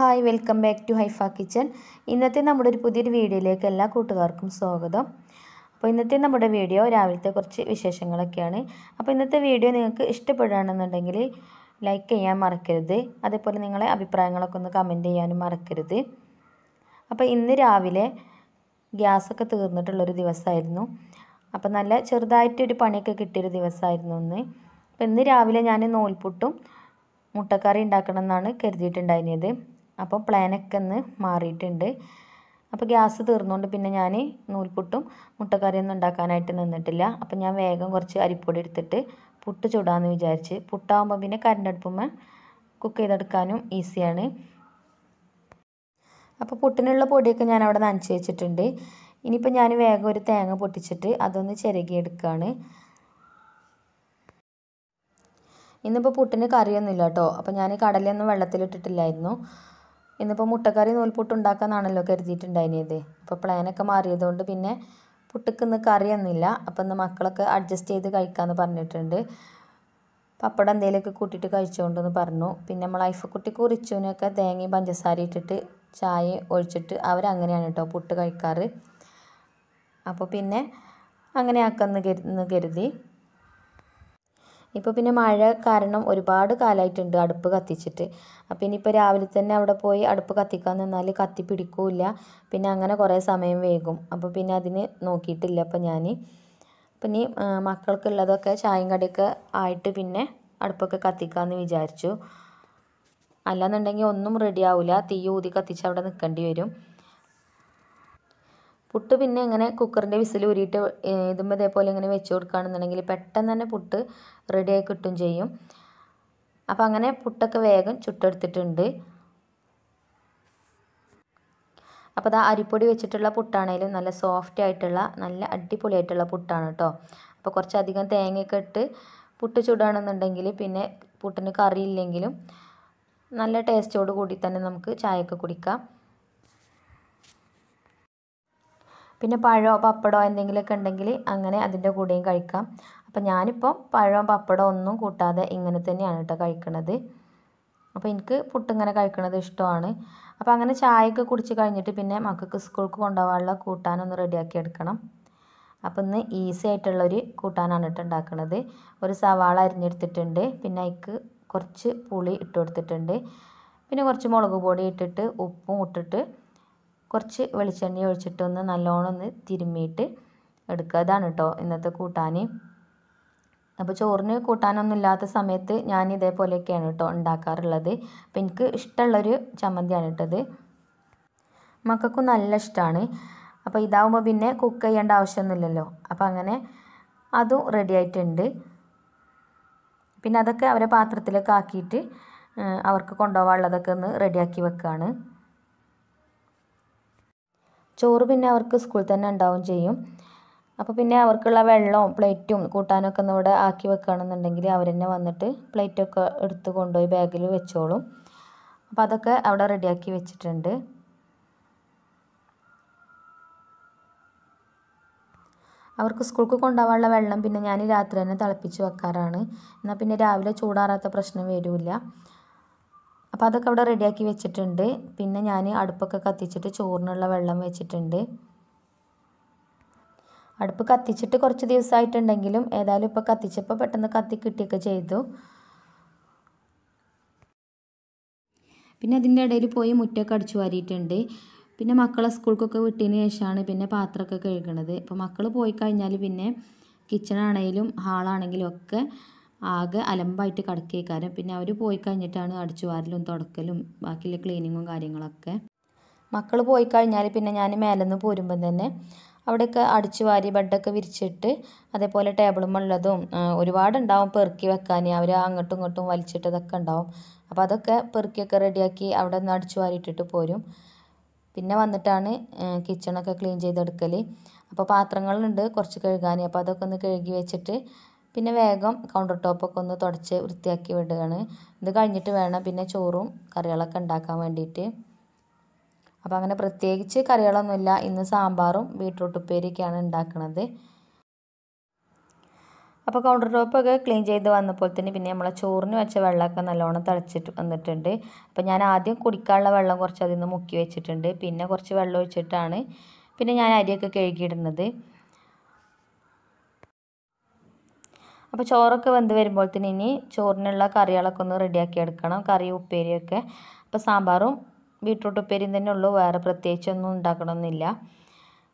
hi welcome back to ഹൈഫ kitchen ഇന്നത്തെ നമ്മുടെ ഒരു പുതിയൊരു വീഡിയോയിലേക്ക് എല്ലാ കൂട്ടുകാർക്കും സ്വാഗതം അപ്പോൾ ഇന്നത്തെ നമ്മുടെ വീഡിയോ രാവിലത്തെ കുറച്ച് വിശേഷങ്ങളൊക്കെയാണ് അപ്പോൾ ഇന്നത്തെ വീഡിയോ നിങ്ങൾക്ക് ഇഷ്ടപ്പെടുകയാണെന്നുണ്ടെങ്കിൽ ലൈക്ക് ചെയ്യാൻ മറക്കരുത് അതേപോലെ നിങ്ങളെ അഭിപ്രായങ്ങളൊക്കെ ഒന്ന് കമൻറ്റ് ചെയ്യാനും മറക്കരുത് അപ്പോൾ ഇന്ന് രാവിലെ ഗ്യാസൊക്കെ തീർന്നിട്ടുള്ളൊരു ദിവസമായിരുന്നു അപ്പോൾ നല്ല ചെറുതായിട്ടൊരു പണിയൊക്കെ കിട്ടിയൊരു ദിവസമായിരുന്നു ഇന്ന് അപ്പോൾ ഇന്ന് രാവിലെ ഞാൻ നോൽപുട്ടും മുട്ടക്കറി ഉണ്ടാക്കണം എന്നാണ് കരുതിയിട്ടുണ്ടായിരുന്നത് അപ്പോൾ പ്ലാനൊക്കെ ഒന്ന് മാറിയിട്ടുണ്ട് അപ്പോൾ ഗ്യാസ് തീർന്നുകൊണ്ട് പിന്നെ ഞാൻ നൂൽപുട്ടും മുട്ടക്കറിയൊന്നും ഉണ്ടാക്കാനായിട്ട് നിന്നിട്ടില്ല അപ്പോൾ ഞാൻ വേഗം കുറച്ച് അരിപ്പൊടി എടുത്തിട്ട് പുട്ട് ചൂടാന്ന് വിചാരിച്ച് പുട്ടാകുമ്പോൾ പിന്നെ കരണ്ടടുപ്പുമ്മ കുക്ക് ചെയ്തെടുക്കാനും ഈസിയാണ് അപ്പോൾ പുട്ടിനുള്ള പൊടിയൊക്കെ ഞാൻ അവിടെ നനച്ച് വെച്ചിട്ടുണ്ട് ഇനിയിപ്പോൾ ഞാൻ വേഗം ഒരു തേങ്ങ പൊട്ടിച്ചിട്ട് അതൊന്ന് ചിരകിയെടുക്കുകയാണ് ഇന്നിപ്പോൾ പുട്ടിന് കറിയൊന്നുമില്ല കേട്ടോ അപ്പോൾ ഞാൻ കടലയൊന്നും വെള്ളത്തിലിട്ടിട്ടില്ലായിരുന്നു ഇന്നിപ്പോൾ മുട്ടക്കറി നൂൽപുട്ട് ഉണ്ടാക്കാമെന്നാണല്ലോ കരുതിയിട്ടുണ്ടായിരുന്നത് അപ്പോൾ പ്ലാനൊക്കെ മാറിയതുകൊണ്ട് പിന്നെ പുട്ടിക്ക് ഇന്ന് കറിയൊന്നുമില്ല അപ്പോൾ ഇന്ന് മക്കളൊക്കെ അഡ്ജസ്റ്റ് ചെയ്ത് കഴിക്കാമെന്ന് പറഞ്ഞിട്ടുണ്ട് പപ്പടം എന്തെങ്കിലുമൊക്കെ കൂട്ടിയിട്ട് കഴിച്ചുകൊണ്ടെന്ന് പറഞ്ഞു പിന്നെ നമ്മൾ ഐഫക്കുട്ടി കുറിച്ചുവിനൊക്കെ തേങ്ങയും പഞ്ചസാര ഇട്ടിട്ട് ചായ ഒഴിച്ചിട്ട് അവരങ്ങനെയാണ് കേട്ടോ പുട്ട് കഴിക്കാറ് അപ്പോൾ പിന്നെ അങ്ങനെ ആക്കാമെന്ന് കരുതി ഇപ്പോൾ പിന്നെ മഴ കാരണം ഒരുപാട് കാലമായിട്ടുണ്ട് അടുപ്പ് കത്തിച്ചിട്ട് അപ്പോൾ ഇനിയിപ്പോൾ രാവിലെ തന്നെ അവിടെ പോയി അടുപ്പ് കത്തിക്കാൻ നിന്നാൽ കത്തി പിടിക്കില്ല പിന്നെ അങ്ങനെ കുറേ സമയം വൈകും അപ്പോൾ പിന്നെ അതിന് നോക്കിയിട്ടില്ല അപ്പോൾ ഞാൻ അപ്പം ഇനി മക്കൾക്കുള്ളതൊക്കെ ചായയും കടിയൊക്കെ ആയിട്ട് പിന്നെ അടുപ്പൊക്കെ കത്തിക്കാമെന്ന് വിചാരിച്ചു അല്ലാന്നുണ്ടെങ്കിൽ ഒന്നും റെഡി ആവില്ല തീ ഊതി കത്തിച്ച് അവിടെ നിൽക്കേണ്ടി വരും പുട്ട് പിന്നെ ഇങ്ങനെ കുക്കറിൻ്റെ വിസിൽ ഊരിയിട്ട് ഇതുമ്പോൾ ഇതേപോലെ ഇങ്ങനെ വെച്ച് കൊടുക്കുകയാണെന്നുണ്ടെങ്കിൽ പെട്ടെന്ന് തന്നെ പുട്ട് റെഡിയായി കിട്ടും ചെയ്യും അപ്പോൾ അങ്ങനെ പുട്ടൊക്കെ വേഗം ചുട്ടെടുത്തിട്ടുണ്ട് അപ്പോൾ അത് അരിപ്പൊടി വെച്ചിട്ടുള്ള പുട്ടാണേലും നല്ല സോഫ്റ്റ് ആയിട്ടുള്ള നല്ല അടിപൊളിയായിട്ടുള്ള പുട്ടാണ് കേട്ടോ അപ്പോൾ കുറച്ചധികം തേങ്ങയൊക്കെ ഇട്ട് പുട്ട് ചുടുകയാണെന്നുണ്ടെങ്കിൽ പിന്നെ പുട്ടിന് കറിയില്ലെങ്കിലും നല്ല ടേസ്റ്റോട് കൂടി തന്നെ നമുക്ക് ചായയൊക്കെ കുടിക്കാം പിന്നെ പഴമോ പപ്പടമോ എന്തെങ്കിലുമൊക്കെ ഉണ്ടെങ്കിൽ അങ്ങനെ അതിൻ്റെ കൂടെയും കഴിക്കാം അപ്പം ഞാനിപ്പോൾ പഴമോ പപ്പടമോ ഒന്നും കൂട്ടാതെ ഇങ്ങനെ തന്നെയാണ് കേട്ടോ കഴിക്കണത് അപ്പോൾ എനിക്ക് പുട്ടിങ്ങനെ കഴിക്കണത് ഇഷ്ടമാണ് അപ്പോൾ അങ്ങനെ ചായയൊക്കെ കുടിച്ച് കഴിഞ്ഞിട്ട് പിന്നെ മക്കൾക്ക് സ്കൂൾക്ക് കൊണ്ടുപോകാനുള്ള കൂട്ടാനൊന്ന് റെഡിയാക്കി എടുക്കണം അപ്പോൾ ഇന്ന് ഈസി ആയിട്ടുള്ളൊരു കൂട്ടാനാണ് ഇട്ട് ഉണ്ടാക്കുന്നത് ഒരു സവാള അരിഞ്ഞെടുത്തിട്ടുണ്ട് പിന്നെ അതിക്ക് കുറച്ച് പുളി ഇട്ട് കൊടുത്തിട്ടുണ്ട് പിന്നെ കുറച്ച് മുളക് പൊടി ഇട്ടിട്ട് ഉപ്പും ഇട്ടിട്ട് കുറച്ച് വെളിച്ചെണ്ണ ഒന്ന് നല്ലോണം ഒന്ന് തിരുമ്മിയിട്ട് എടുക്കുക അതാണ് കേട്ടോ ഇന്നത്തെ കൂട്ടാൻ അപ്പോൾ ചോറിന് കൂട്ടാനൊന്നും ഇല്ലാത്ത സമയത്ത് ഞാൻ ഇതേപോലെയൊക്കെയാണ് കേട്ടോ ഉണ്ടാക്കാറുള്ളത് അപ്പം എനിക്ക് ഇഷ്ടമുള്ളൊരു ചമ്മന്തിയാണ് കേട്ടത് മക്കൾക്കും നല്ല ഇഷ്ടമാണ് അപ്പോൾ ഇതാവുമ്പോൾ പിന്നെ കുക്ക് ചെയ്യേണ്ട ആവശ്യമൊന്നുമില്ലല്ലോ അപ്പോൾ അങ്ങനെ അതും റെഡി ആയിട്ടുണ്ട് പിന്നെ അതൊക്കെ അവരെ പാത്രത്തിലൊക്കെ ആക്കിയിട്ട് അവർക്ക് കൊണ്ടുപോകാനുള്ളതൊക്കെ ഒന്ന് റെഡിയാക്കി വെക്കുകയാണ് ചോറ് പിന്നെ അവർക്ക് സ്കൂളിൽ തന്നെ ഉണ്ടാവും ചെയ്യും അപ്പോൾ പിന്നെ അവർക്കുള്ള വെള്ളവും പ്ലേറ്റും കൂട്ടാനൊക്കെ ഒന്ന് ഇവിടെ ആക്കി വെക്കുകയാണെന്നുണ്ടെങ്കിൽ അവർ തന്നെ വന്നിട്ട് പ്ലേറ്റൊക്കെ എടുത്ത് കൊണ്ടുപോയി ബാഗിൽ വെച്ചോളും അപ്പോൾ അതൊക്കെ അവിടെ റെഡിയാക്കി വെച്ചിട്ടുണ്ട് അവർക്ക് സ്കൂൾക്ക് കൊണ്ടുപോകാനുള്ള വെള്ളം പിന്നെ ഞാൻ രാത്രി തന്നെ തിളപ്പിച്ച് വെക്കാറാണ് എന്നാൽ പിന്നെ രാവിലെ ചൂടാറാത്ത പ്രശ്നം വരില്ല അപ്പം അതൊക്കെ അവിടെ റെഡിയാക്കി വെച്ചിട്ടുണ്ട് പിന്നെ ഞാൻ അടുപ്പൊക്കെ കത്തിച്ചിട്ട് ചോറിനുള്ള വെള്ളം വെച്ചിട്ടുണ്ട് അടുപ്പ് കത്തിച്ചിട്ട് കുറച്ച് ദിവസമായിട്ടുണ്ടെങ്കിലും ഏതായാലും ഇപ്പോൾ കത്തിച്ചപ്പോൾ പെട്ടെന്ന് കത്തി കിട്ടിയൊക്കെ ചെയ്തു പിന്നെ അതിൻ്റെ ഇടയിൽ പോയി മുറ്റൊക്കെ അടിച്ചു വാരിയിട്ടുണ്ട് പിന്നെ മക്കളെ സ്കൂൾക്കൊക്കെ വിട്ടതിന് ശേഷമാണ് പിന്നെ പാത്രമൊക്കെ കഴുകണത് അപ്പോൾ മക്കൾ പോയി കഴിഞ്ഞാൽ പിന്നെ കിച്ചണാണെങ്കിലും ഹാളാണെങ്കിലും ഒക്കെ ആകെ അലമ്പായിട്ട് കിടക്കേക്കാരം പിന്നെ അവർ പോയി കഴിഞ്ഞിട്ടാണ് അടിച്ചു വാരലും തുടക്കലും ബാക്കിയുള്ള ക്ലീനിങ്ങും കാര്യങ്ങളൊക്കെ മക്കൾ പോയി കഴിഞ്ഞാൽ പിന്നെ ഞാൻ മേലെന്ന് പോരുമ്പം തന്നെ അവിടെയൊക്കെ അടിച്ചു വാരി ബെഡൊക്കെ വിരിച്ചിട്ട് അതേപോലെ ടേബിളും ഉള്ളതും ഒരുപാടുണ്ടാവും പെറുക്കി വെക്കാൻ അവർ അങ്ങോട്ടും ഇങ്ങോട്ടും വലിച്ചിട്ടതൊക്കെ ഉണ്ടാവും അപ്പോൾ അതൊക്കെ പെറുക്കിയൊക്കെ റെഡിയാക്കി അവിടെ നിന്ന് അടിച്ചു വാരിയിട്ടിട്ട് പോരും പിന്നെ വന്നിട്ടാണ് കിച്ചണൊക്കെ ക്ലീൻ ചെയ്തെടുക്കൽ അപ്പോൾ പാത്രങ്ങളുണ്ട് കുറച്ച് കഴുകാൻ അപ്പോൾ അതൊക്കെ ഒന്ന് കഴുകി വെച്ചിട്ട് പിന്നെ വേഗം കൗണ്ടർ ടോപ്പൊക്കെ ഒന്ന് തുടച്ച് വൃത്തിയാക്കി വിടുകയാണ് ഇത് കഴിഞ്ഞിട്ട് വേണം പിന്നെ ചോറും കറികളൊക്കെ ഉണ്ടാക്കാൻ വേണ്ടിയിട്ട് അപ്പോൾ അങ്ങനെ പ്രത്യേകിച്ച് കറികളൊന്നുമില്ല ഇന്ന് സാമ്പാറും ബീട്രൂട്ട് ഉപ്പേരിയൊക്കെയാണ് ഉണ്ടാക്കുന്നത് അപ്പോൾ കൗണ്ടർ ടോപ്പൊക്കെ ക്ലീൻ ചെയ്ത് വന്നപ്പോൾ തന്നെ പിന്നെ നമ്മളെ ചോറിന് വെച്ച വെള്ളമൊക്കെ നല്ലോണം തിളച്ചിട്ട് വന്നിട്ടുണ്ട് അപ്പോൾ ഞാൻ ആദ്യം കുടിക്കാനുള്ള വെള്ളം കുറച്ച് അതിൽ നിന്ന് മുക്കി വെച്ചിട്ടുണ്ട് പിന്നെ കുറച്ച് വെള്ളം ഒഴിച്ചിട്ടാണ് പിന്നെ ഞാൻ അരിയൊക്കെ കഴുകിയിടുന്നത് അപ്പോൾ ചോറൊക്കെ വെന്ത് തന്നെ ഇനി ചോറിനുള്ള കറികളൊക്കെ ഒന്ന് റെഡിയാക്കി എടുക്കണം കറി ഉപ്പേരിയൊക്കെ അപ്പോൾ സാമ്പാറും ബീട്രൂട്ട് ഉപ്പേരിയും തന്നെ ഉള്ളൂ വേറെ പ്രത്യേകിച്ചൊന്നും ഉണ്ടാക്കണമെന്നില്ല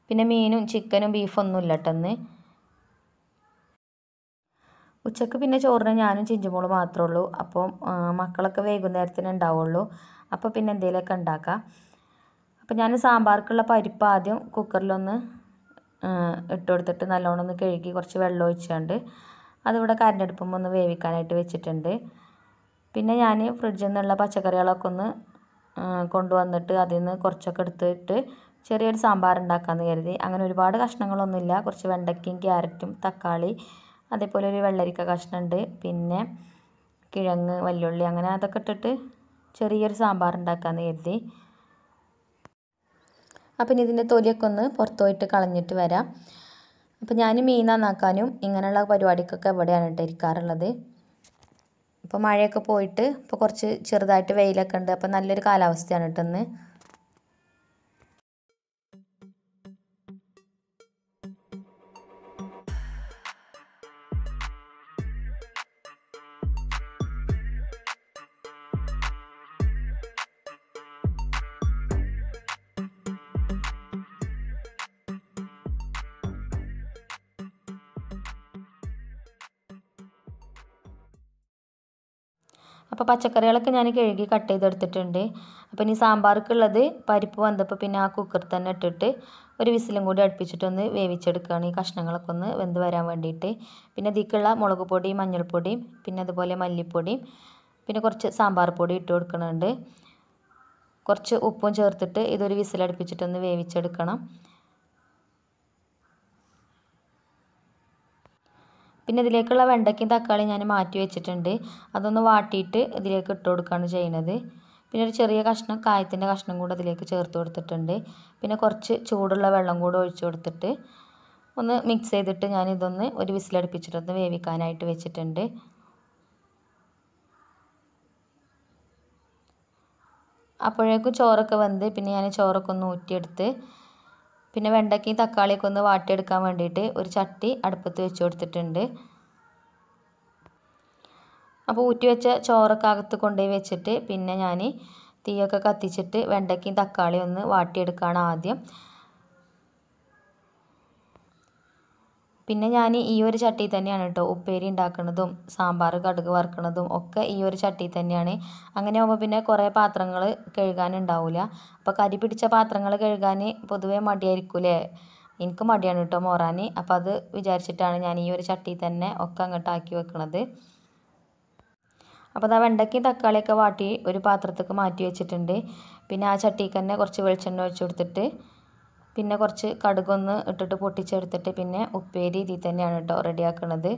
പിന്നെ മീനും ചിക്കനും ബീഫൊന്നും ഇല്ല കേട്ടെന്ന് ഉച്ചക്ക് പിന്നെ ചോറിന് ഞാനും ചിഞ്ചുമോളും മാത്രമേ ഉള്ളൂ അപ്പോൾ മക്കളൊക്കെ വൈകുന്നേരത്തിന് ഉണ്ടാവുള്ളൂ അപ്പോൾ പിന്നെ എന്തെങ്കിലുമൊക്കെ ഉണ്ടാക്കാം അപ്പോൾ ഞാൻ സാമ്പാർക്കുള്ള പരിപ്പ് ആദ്യം കുക്കറിലൊന്ന് ഇട്ട് കൊടുത്തിട്ട് നല്ലോണം ഒന്ന് കഴുകി കുറച്ച് വെള്ളം ഒഴിച്ചുകൊണ്ട് അതിവിടെ അടുപ്പം ഒന്ന് വേവിക്കാനായിട്ട് വെച്ചിട്ടുണ്ട് പിന്നെ ഞാൻ ഫ്രിഡ്ജിൽ നിന്നുള്ള പച്ചക്കറികളൊക്കെ ഒന്ന് കൊണ്ടുവന്നിട്ട് അതിൽ നിന്ന് കുറച്ചൊക്കെ എടുത്തിട്ട് ചെറിയൊരു സാമ്പാർ ഉണ്ടാക്കാമെന്ന് കരുതി അങ്ങനെ ഒരുപാട് കഷ്ണങ്ങളൊന്നുമില്ല കുറച്ച് വെണ്ടയ്ക്കയും ക്യാരറ്റും തക്കാളി അതേപോലെ ഒരു വെള്ളരിക്ക കഷ്ണമുണ്ട് പിന്നെ കിഴങ്ങ് വല്ലുള്ളി അങ്ങനെ അതൊക്കെ ഇട്ടിട്ട് ചെറിയൊരു സാമ്പാർ ഉണ്ടാക്കാമെന്ന് കരുതി അപ്പം ഇതിൻ്റെ തൊലിയൊക്കെ ഒന്ന് പുറത്തു പോയിട്ട് കളഞ്ഞിട്ട് വരാം അപ്പോൾ ഞാൻ മീൻ നന്നാക്കാനും ഇങ്ങനെയുള്ള പരിപാടിക്കൊക്കെ ഇവിടെയാണ് കേട്ടോ ഇരിക്കാറുള്ളത് ഇപ്പോൾ മഴയൊക്കെ പോയിട്ട് ഇപ്പോൾ കുറച്ച് ചെറുതായിട്ട് വെയിലൊക്കെ ഉണ്ട് അപ്പോൾ നല്ലൊരു കാലാവസ്ഥയാണ് കേട്ടോ ഇന്ന് അപ്പോൾ പച്ചക്കറികളൊക്കെ ഞാൻ കഴുകി കട്ട് ചെയ്തെടുത്തിട്ടുണ്ട് അപ്പോൾ ഇനി സാമ്പാർക്കുള്ളത് പരിപ്പ് വന്നപ്പോൾ പിന്നെ ആ കുക്കറിൽ തന്നെ ഇട്ടിട്ട് ഒരു വിസിലും കൂടി അടുപ്പിച്ചിട്ടൊന്ന് വേവിച്ചെടുക്കുകയാണ് ഈ കഷ്ണങ്ങളൊക്കെ ഒന്ന് വെന്ത് വരാൻ വേണ്ടിയിട്ട് പിന്നെ ഇതിക്കുള്ള മുളക് പൊടിയും മഞ്ഞൾപ്പൊടിയും പിന്നെ അതുപോലെ മല്ലിപ്പൊടിയും പിന്നെ കുറച്ച് സാമ്പാർ പൊടി ഇട്ട് കൊടുക്കുന്നുണ്ട് കുറച്ച് ഉപ്പും ചേർത്തിട്ട് ഇതൊരു വിസിലടുപ്പിച്ചിട്ടൊന്ന് വേവിച്ചെടുക്കണം പിന്നെ ഇതിലേക്കുള്ള വെണ്ടയ്ക്കയും തക്കാളി ഞാൻ മാറ്റി വെച്ചിട്ടുണ്ട് അതൊന്ന് വാട്ടിയിട്ട് ഇതിലേക്ക് ഇട്ട് കൊടുക്കുകയാണ് ചെയ്യുന്നത് പിന്നെ ഒരു ചെറിയ കഷ്ണം കായത്തിൻ്റെ കഷ്ണം കൂടെ അതിലേക്ക് ചേർത്ത് കൊടുത്തിട്ടുണ്ട് പിന്നെ കുറച്ച് ചൂടുള്ള വെള്ളം കൂടെ ഒഴിച്ചു കൊടുത്തിട്ട് ഒന്ന് മിക്സ് ചെയ്തിട്ട് ഞാൻ ഇതൊന്ന് ഒരു വിസിലടുപ്പിച്ചിട്ടൊന്ന് വേവിക്കാനായിട്ട് വെച്ചിട്ടുണ്ട് അപ്പോഴേക്കും ചോറൊക്കെ വെന്ത് പിന്നെ ഞാൻ ചോറൊക്കെ ഒന്ന് ഊറ്റിയെടുത്ത് പിന്നെ വെണ്ടയ്ക്കയും തക്കാളിയൊക്കെ ഒന്ന് വാട്ടിയെടുക്കാൻ വേണ്ടിയിട്ട് ഒരു ചട്ടി അടുപ്പത്ത് വെച്ച് കൊടുത്തിട്ടുണ്ട് അപ്പോൾ ഊറ്റി വെച്ച ചോറൊക്കെ അകത്ത് കൊണ്ടുപോയി വെച്ചിട്ട് പിന്നെ ഞാൻ തീയൊക്കെ കത്തിച്ചിട്ട് വെണ്ടയ്ക്കയും തക്കാളിയും ഒന്ന് വാട്ടിയെടുക്കുകയാണ് ആദ്യം പിന്നെ ഞാൻ ഈ ഒരു ചട്ടിയിൽ തന്നെയാണ് കേട്ടോ ഉപ്പേരി ഉണ്ടാക്കുന്നതും സാമ്പാർ കടുക് വറുക്കുന്നതും ഒക്കെ ഈ ഒരു ചട്ടിയിൽ തന്നെയാണ് അങ്ങനെ ആകുമ്പോൾ പിന്നെ കുറേ പാത്രങ്ങൾ കഴുകാനുണ്ടാവില്ല അപ്പോൾ കരി പിടിച്ച പാത്രങ്ങൾ കഴുകാൻ പൊതുവേ മടിയായിരിക്കൂലേ എനിക്ക് മടിയാണ് കേട്ടോ മോറാൻ അപ്പോൾ അത് വിചാരിച്ചിട്ടാണ് ഞാൻ ഈ ഒരു ചട്ടിയിൽ തന്നെ ഒക്കെ അങ്ങോട്ട് ആക്കി വെക്കുന്നത് അപ്പോൾ അതാ വെണ്ടയ്ക്കും തക്കാളിയൊക്കെ വാട്ടി ഒരു പാത്രത്തേക്ക് മാറ്റി വെച്ചിട്ടുണ്ട് പിന്നെ ആ ചട്ടിയിൽ തന്നെ കുറച്ച് വെളിച്ചെണ്ണ ഒഴിച്ചു കൊടുത്തിട്ട് പിന്നെ കുറച്ച് കടുകൊന്ന് ഇട്ടിട്ട് പൊട്ടിച്ചെടുത്തിട്ട് പിന്നെ ഉപ്പേരി ഇതിൽ തന്നെയാണ് കേട്ടോ റെഡിയാക്കുന്നത്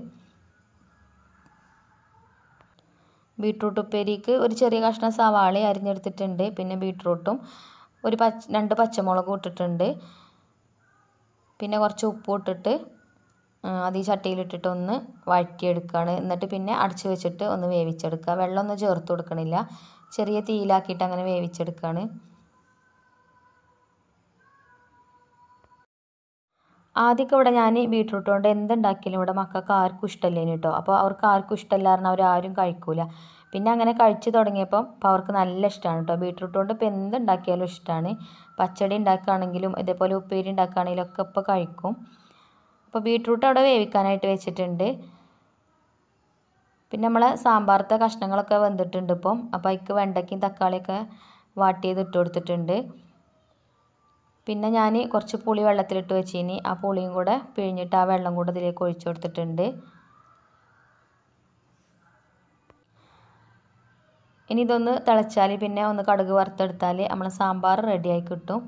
ബീട്രൂട്ട് ഉപ്പേരിക്ക് ഒരു ചെറിയ കഷ്ണം സവാള അരിഞ്ഞെടുത്തിട്ടുണ്ട് പിന്നെ ബീട്രൂട്ടും ഒരു പച്ച രണ്ട് പച്ചമുളകും ഇട്ടിട്ടുണ്ട് പിന്നെ കുറച്ച് ഉപ്പും ഇട്ടിട്ട് അത് ഈ ചട്ടിയിലിട്ടിട്ട് ഒന്ന് വഴറ്റിയെടുക്കുകയാണ് എന്നിട്ട് പിന്നെ അടച്ചു വെച്ചിട്ട് ഒന്ന് വേവിച്ചെടുക്കുക വെള്ളമൊന്നും ചേർത്ത് കൊടുക്കണില്ല ചെറിയ തീയിലാക്കിയിട്ട് അങ്ങനെ വേവിച്ചെടുക്കുകയാണ് ആദ്യമൊക്കെ ഇവിടെ ഞാൻ ബീട്രൂട്ട് കൊണ്ട് എന്തുണ്ടാക്കിയാലും ഇവിടെ മക്കൾക്ക് ആർക്കും ഇഷ്ടമല്ലേ കേട്ടോ അപ്പോൾ അവർക്ക് ആർക്കും ഇഷ്ടമല്ല കാരണം അവരാരും കഴിക്കൂല പിന്നെ അങ്ങനെ കഴിച്ചു തുടങ്ങിയപ്പോൾ അപ്പോൾ അവർക്ക് നല്ല ഇഷ്ടമാണ് കേട്ടോ ബീട്രൂട്ട് കൊണ്ട് ഇപ്പോൾ എന്തുണ്ടാക്കിയാലും ഇഷ്ടമാണ് പച്ചടി ഉണ്ടാക്കുകയാണെങ്കിലും ഇതേപോലെ ഉപ്പേരി ഉണ്ടാക്കുകയാണെങ്കിലും ഒക്കെ ഇപ്പോൾ കഴിക്കും അപ്പോൾ ബീട്രൂട്ട് അവിടെ വേവിക്കാനായിട്ട് വെച്ചിട്ടുണ്ട് പിന്നെ നമ്മളെ സാമ്പാറത്തെ കഷ്ണങ്ങളൊക്കെ വെന്തിട്ടുണ്ട് ഇപ്പം അപ്പോൾ അതിക്ക് വെണ്ടയ്ക്കും തക്കാളിയൊക്കെ വാട്ടിയത് ഇട്ട് കൊടുത്തിട്ടുണ്ട് പിന്നെ ഞാൻ കുറച്ച് പുളി വെള്ളത്തിലിട്ട് വെച്ചിനി ആ പുളിയും കൂടെ പിഴിഞ്ഞിട്ട് ആ വെള്ളം കൂടെ ഇതിലേക്ക് ഒഴിച്ചു കൊടുത്തിട്ടുണ്ട് ഇനി ഇതൊന്ന് തിളച്ചാൽ പിന്നെ ഒന്ന് കടുക് വറുത്തെടുത്താൽ നമ്മൾ സാമ്പാർ റെഡിയായി കിട്ടും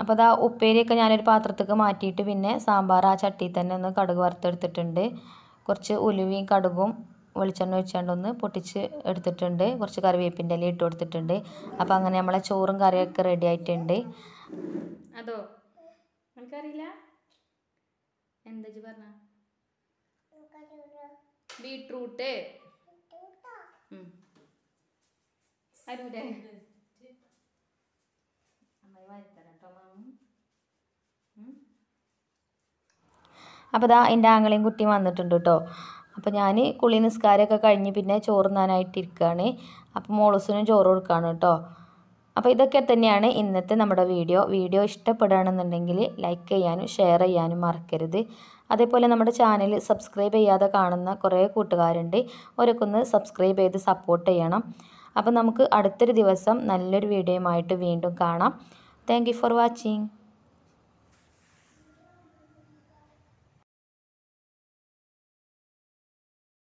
അപ്പോൾ ആ ഉപ്പേരിയൊക്കെ ഞാനൊരു പാത്രത്തേക്ക് മാറ്റിയിട്ട് പിന്നെ സാമ്പാർ ആ ചട്ടിയിൽ തന്നെ ഒന്ന് കടുക് വറുത്തെടുത്തിട്ടുണ്ട് കുറച്ച് ഉലുവയും കടുകും വെളിച്ചെണ്ണ ഒഴിച്ചാണ്ട് ഒന്ന് പൊട്ടിച്ച് എടുത്തിട്ടുണ്ട് കുറച്ച് കറിവേപ്പിൻ്റെ ഇല ഇട്ട് കൊടുത്തിട്ടുണ്ട് അപ്പോൾ അങ്ങനെ നമ്മളെ ചോറും കറിയൊക്കെ റെഡി ആയിട്ടുണ്ട് അതോ എനിക്കറിയില്ല എന്താ പറഞ്ഞ ബീട്രൂട്ട് അരൂരേ അമ്മായി അപ്പോൾ ദാ എൻ്റെ ആങ്ങളെയും കുട്ടിയും വന്നിട്ടുണ്ട് കേട്ടോ അപ്പോൾ ഞാൻ കുളി നിസ്കാരമൊക്കെ കഴിഞ്ഞ് പിന്നെ ചോറുന്നാനായിട്ടിരിക്കുകയാണ് അപ്പോൾ മോളസിനും ചോറ് കൊടുക്കുകയാണ് കേട്ടോ അപ്പോൾ ഇതൊക്കെ തന്നെയാണ് ഇന്നത്തെ നമ്മുടെ വീഡിയോ വീഡിയോ ഇഷ്ടപ്പെടുകയാണെന്നുണ്ടെങ്കിൽ ലൈക്ക് ചെയ്യാനും ഷെയർ ചെയ്യാനും മറക്കരുത് അതേപോലെ നമ്മുടെ ചാനൽ സബ്സ്ക്രൈബ് ചെയ്യാതെ കാണുന്ന കുറേ കൂട്ടുകാരുണ്ട് അവരൊക്കെ സബ്സ്ക്രൈബ് ചെയ്ത് സപ്പോർട്ട് ചെയ്യണം അപ്പോൾ നമുക്ക് അടുത്തൊരു ദിവസം നല്ലൊരു വീഡിയോയുമായിട്ട് വീണ്ടും കാണാം താങ്ക് ഫോർ വാച്ചിങ്